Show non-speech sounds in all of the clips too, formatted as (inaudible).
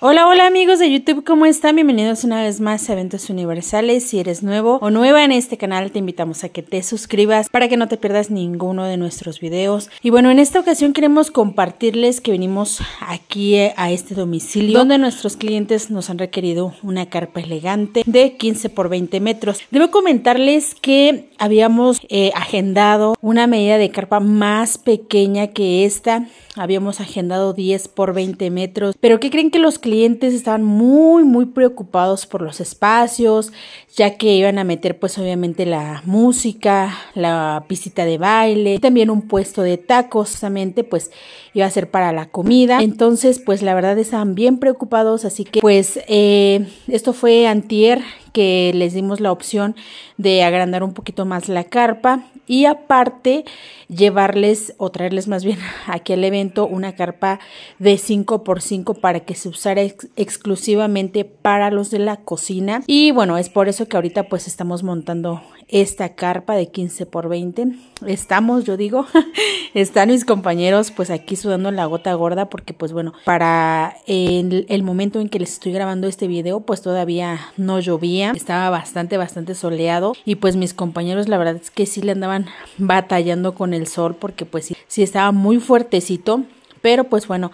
Hola, hola amigos de YouTube, ¿cómo están? Bienvenidos una vez más a Eventos Universales. Si eres nuevo o nueva en este canal, te invitamos a que te suscribas para que no te pierdas ninguno de nuestros videos. Y bueno, en esta ocasión queremos compartirles que venimos aquí eh, a este domicilio donde nuestros clientes nos han requerido una carpa elegante de 15 por 20 metros. Debo comentarles que habíamos eh, agendado una medida de carpa más pequeña que esta. Habíamos agendado 10 por 20 metros. Pero ¿qué creen que los clientes clientes estaban muy, muy preocupados por los espacios, ya que iban a meter pues obviamente la música, la visita de baile, también un puesto de tacos, justamente pues iba a ser para la comida. Entonces pues la verdad estaban bien preocupados, así que pues eh, esto fue antier que les dimos la opción de agrandar un poquito más la carpa y aparte llevarles o traerles más bien (laughs) aquí al evento una carpa de 5x5 para que se usara exclusivamente para los de la cocina y bueno es por eso que ahorita pues estamos montando esta carpa de 15 x 20 estamos yo digo (laughs) están mis compañeros pues aquí sudando la gota gorda porque pues bueno para el, el momento en que les estoy grabando este video pues todavía no llovía estaba bastante, bastante soleado y pues mis compañeros la verdad es que sí le andaban batallando con el sol porque pues sí, sí estaba muy fuertecito. Pero pues bueno,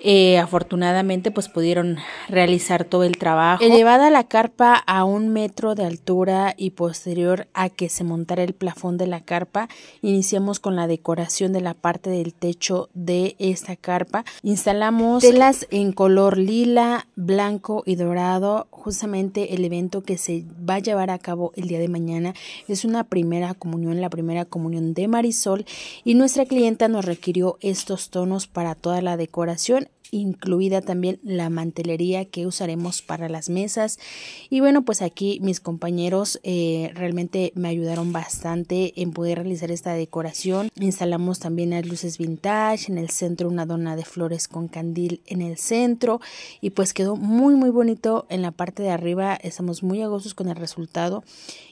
eh, afortunadamente pues pudieron realizar todo el trabajo. Elevada eh, la carpa a un metro de altura y posterior a que se montara el plafón de la carpa, iniciamos con la decoración de la parte del techo de esta carpa. Instalamos telas en color lila, blanco y dorado. Justamente el evento que se va a llevar a cabo el día de mañana es una primera comunión, la primera comunión de Marisol y nuestra clienta nos requirió estos tonos para para toda la decoración incluida también la mantelería que usaremos para las mesas y bueno pues aquí mis compañeros eh, realmente me ayudaron bastante en poder realizar esta decoración instalamos también las luces vintage en el centro una dona de flores con candil en el centro y pues quedó muy muy bonito en la parte de arriba estamos muy agosos con el resultado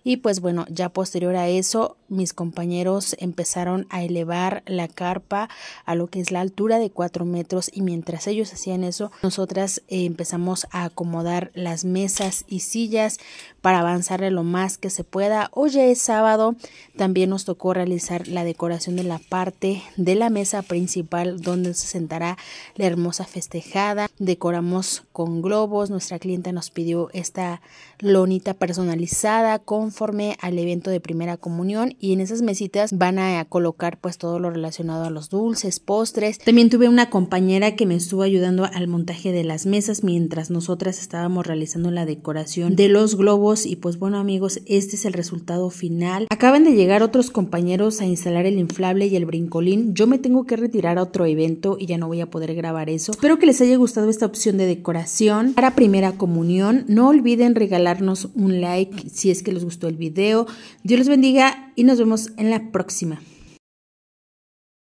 y pues bueno ya posterior a eso mis compañeros empezaron a elevar la carpa a lo que es la altura de 4 metros y mientras ellos hacían eso, nosotras eh, empezamos a acomodar las mesas y sillas para avanzarle lo más que se pueda. Hoy ya es sábado, también nos tocó realizar la decoración de la parte de la mesa principal donde se sentará la hermosa festejada. Decoramos con globos, nuestra clienta nos pidió esta lonita personalizada conforme al evento de primera comunión y en esas mesitas van a colocar pues todo lo relacionado a los dulces, postres. También tuve una compañera que me estuvo ayudando al montaje de las mesas mientras nosotras estábamos realizando la decoración de los globos y pues bueno amigos, este es el resultado final. Acaban de llegar otros compañeros a instalar el inflable y el brincolín. Yo me tengo que retirar a otro evento y ya no voy a poder grabar eso. Espero que les haya gustado esta opción de decoración para primera comunión. No olviden regalarnos un like si es que les gustó el video. Dios les bendiga y nos vemos en la próxima.